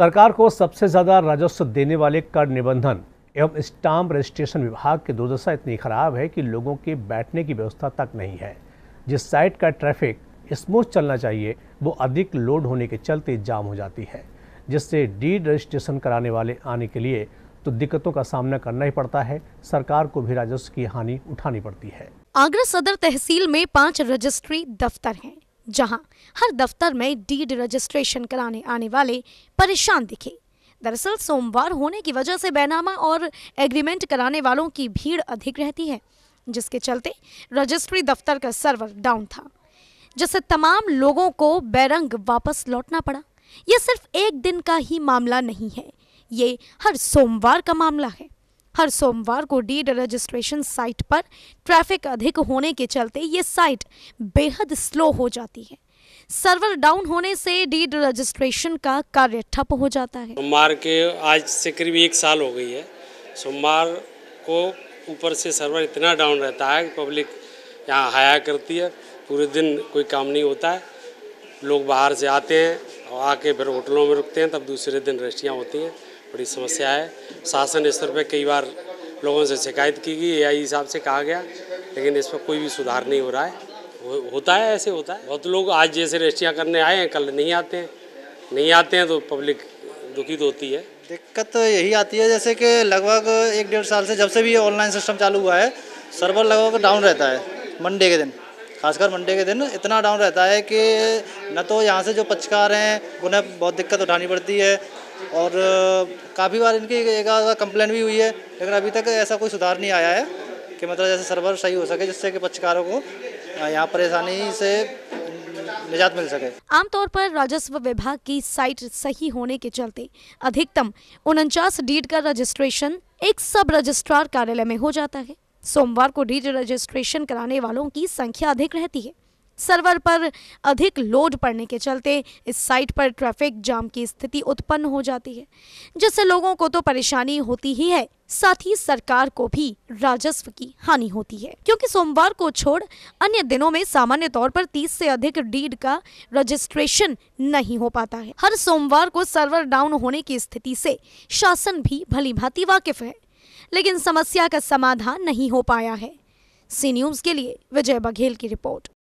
सरकार को सबसे ज़्यादा राजस्व देने वाले कर निबंधन एवं स्टाम्प रजिस्ट्रेशन विभाग की दुर्दशा इतनी खराब है कि लोगों के बैठने की व्यवस्था तक नहीं है जिस साइट का ट्रैफिक स्मूथ चलना चाहिए वो अधिक लोड होने के चलते जाम हो जाती है जिससे डीड रजिस्ट्रेशन कराने वाले आने के लिए तो दिक्कतों का सामना करना ही पड़ता है सरकार को भी राजस्व की हानि उठानी पड़ती है आगरा सदर तहसील में पाँच रजिस्ट्री दफ्तर हैं जहां हर दफ्तर में डीड रजिस्ट्रेशन कराने आने वाले परेशान दिखे दरअसल सोमवार होने की वजह से बैनामा और एग्रीमेंट कराने वालों की भीड़ अधिक रहती है जिसके चलते रजिस्ट्री दफ्तर का सर्वर डाउन था जिससे तमाम लोगों को बैरंग वापस लौटना पड़ा यह सिर्फ एक दिन का ही मामला नहीं है ये हर सोमवार का मामला है हर सोमवार को डीड रजिस्ट्रेशन साइट पर ट्रैफिक अधिक होने के चलते ये साइट बेहद स्लो हो जाती है सर्वर डाउन होने से डीड रजिस्ट्रेशन का कार्य ठप हो जाता है सोमवार के आज से करीब एक साल हो गई है सोमवार को ऊपर से सर्वर इतना डाउन रहता है पब्लिक यहाँ हाया करती है पूरे दिन कोई काम नहीं होता है लोग बाहर से आते हैं और आके फिर होटलों में रुकते हैं तब दूसरे दिन रस्टियाँ होती हैं बड़ी समस्या है शासन स्तर पर कई बार लोगों से शिकायत की गई ए आई हिसाब से कहा गया लेकिन इस पर कोई भी सुधार नहीं हो रहा है हो, होता है ऐसे होता है बहुत लोग आज जैसे रजिस्ट्रियाँ करने आए हैं कल नहीं आते हैं नहीं आते हैं तो पब्लिक दुखी तो होती है दिक्कत यही आती है जैसे कि लगभग एक डेढ़ साल से जब से भी ये ऑनलाइन सिस्टम चालू हुआ है सर्वर लगभग डाउन रहता है मंडे के दिन खासकर मंडे के दिन इतना डाउन रहता है कि न तो यहाँ से जो पक्षकार हैं उन्हें बहुत दिक्कत उठानी पड़ती है और काफ़ी बार इनकी एक कंप्लेन भी हुई है लेकिन अभी तक ऐसा कोई सुधार नहीं आया है कि मतलब जैसे सर्वर सही हो सके जिससे कि पक्षकारों को यहाँ परेशानी से निजात मिल सके आमतौर पर राजस्व विभाग की साइट सही होने के चलते अधिकतम उनचास डीड का रजिस्ट्रेशन एक सब रजिस्ट्रार कार्यालय में हो जाता है सोमवार को डीज रजिस्ट्रेशन कराने वालों की संख्या अधिक रहती है सर्वर पर अधिक लोड पड़ने के चलते इस साइट पर ट्रैफिक जाम की स्थिति उत्पन्न हो जाती है जिससे लोगों को तो परेशानी होती ही है साथ ही सरकार को भी राजस्व की हानि होती है क्योंकि सोमवार को छोड़ अन्य दिनों में सामान्य तौर पर 30 से अधिक डीड का रजिस्ट्रेशन नहीं हो पाता है हर सोमवार को सर्वर डाउन होने की स्थिति से शासन भी भली भांति वाकिफ है लेकिन समस्या का समाधान नहीं हो पाया है सी न्यूज़ के लिए विजय बघेल की रिपोर्ट